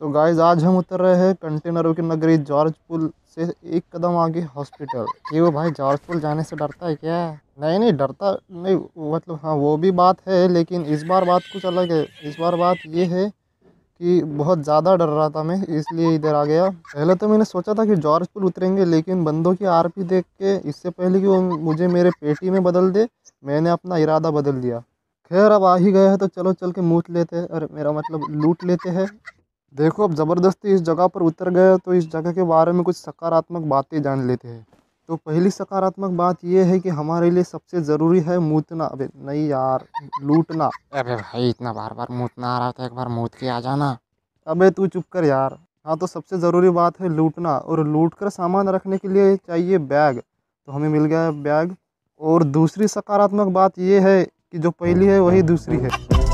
तो गाइज आज हम उतर रहे हैं कंटेनरों की नगरी जॉर्ज पुल से एक कदम आगे हॉस्पिटल ये वो भाई जॉर्ज पुल जाने से डरता है क्या नहीं नहीं डरता नहीं मतलब हाँ वो भी बात है लेकिन इस बार बात कुछ अलग है इस बार बात ये है कि बहुत ज़्यादा डर रहा था मैं इसलिए इधर आ गया पहले तो मैंने सोचा था कि जॉर्ज पुल उतरेंगे लेकिन बंदों की आरपी देख के इससे पहले कि वो मुझे मेरे पेटी में बदल दे मैंने अपना इरादा बदल दिया खैर अब आ ही गया है तो चलो चल के मूट लेते हैं अरे मेरा मतलब लूट लेते हैं देखो अब ज़बरदस्ती इस जगह पर उतर गए तो इस जगह के बारे में कुछ सकारात्मक बातें जान लेते हैं तो पहली सकारात्मक बात यह है कि हमारे लिए सबसे ज़रूरी है मूतना अबे नहीं यार लूटना अबे भाई इतना बार बार मूतना आ रहा था तो एक बार मूत के आ जाना अबे तू चुप कर यार हाँ तो सबसे ज़रूरी बात है लूटना और लूट कर सामान रखने के लिए चाहिए बैग तो हमें मिल गया है बैग और दूसरी सकारात्मक बात यह है कि जो पहली है वही दूसरी है